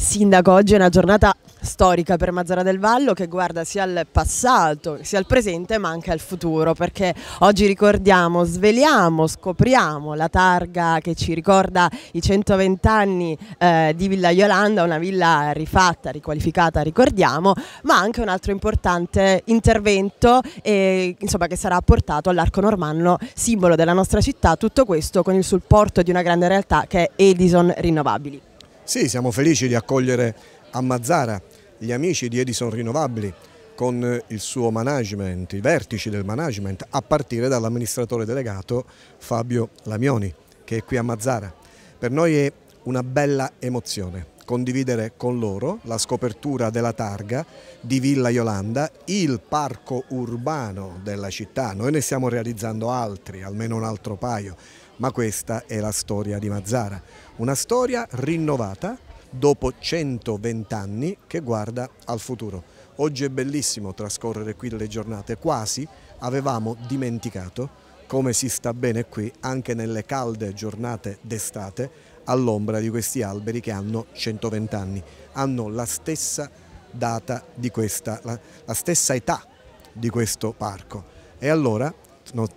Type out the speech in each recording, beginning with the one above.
Sindaco, oggi è una giornata storica per Mazzara del Vallo che guarda sia al passato, sia al presente ma anche al futuro perché oggi ricordiamo, sveliamo, scopriamo la targa che ci ricorda i 120 anni eh, di Villa Yolanda, una villa rifatta, riqualificata, ricordiamo, ma anche un altro importante intervento eh, insomma, che sarà portato all'Arco Normanno, simbolo della nostra città, tutto questo con il supporto di una grande realtà che è Edison Rinnovabili. Sì, siamo felici di accogliere a Mazzara gli amici di Edison Rinnovabili con il suo management, i vertici del management, a partire dall'amministratore delegato Fabio Lamioni, che è qui a Mazzara. Per noi è una bella emozione condividere con loro la scopertura della targa di Villa Yolanda, il parco urbano della città. Noi ne stiamo realizzando altri, almeno un altro paio, ma questa è la storia di Mazzara, una storia rinnovata dopo 120 anni che guarda al futuro. Oggi è bellissimo trascorrere qui delle giornate, quasi avevamo dimenticato come si sta bene qui anche nelle calde giornate d'estate all'ombra di questi alberi che hanno 120 anni, hanno la stessa data di questa, la, la stessa età di questo parco. E allora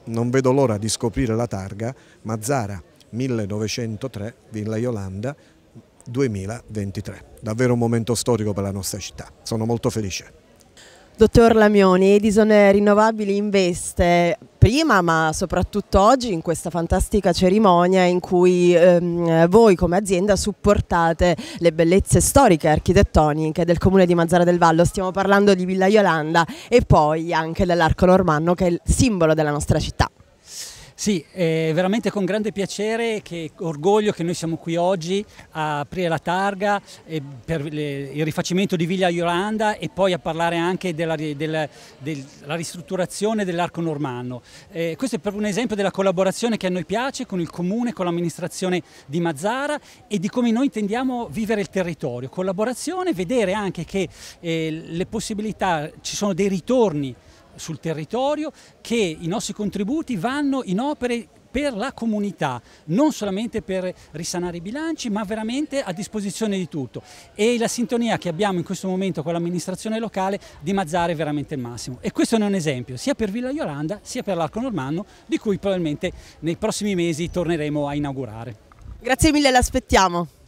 non, vedo l'ora di scoprire la targa Mazzara 1903 Villa Yolanda 2023. Davvero un momento storico per la nostra città. Sono molto felice. Dottor Lamioni, Edison Rinnovabili investe prima ma soprattutto oggi in questa fantastica cerimonia in cui ehm, voi come azienda supportate le bellezze storiche e architettoniche del comune di Mazzara del Vallo, stiamo parlando di Villa Yolanda e poi anche dell'Arco Normanno che è il simbolo della nostra città. Sì, è veramente con grande piacere e orgoglio che noi siamo qui oggi a aprire la targa eh, per il rifacimento di Villa Iolanda e poi a parlare anche della, della, della ristrutturazione dell'arco normanno. Eh, questo è proprio un esempio della collaborazione che a noi piace con il comune, con l'amministrazione di Mazzara e di come noi intendiamo vivere il territorio. Collaborazione, vedere anche che eh, le possibilità, ci sono dei ritorni sul territorio che i nostri contributi vanno in opere per la comunità, non solamente per risanare i bilanci, ma veramente a disposizione di tutto. E la sintonia che abbiamo in questo momento con l'amministrazione locale di Mazzara è veramente il massimo. E questo è un esempio, sia per Villa Iolanda, sia per l'Arco Normanno, di cui probabilmente nei prossimi mesi torneremo a inaugurare. Grazie mille, l'aspettiamo.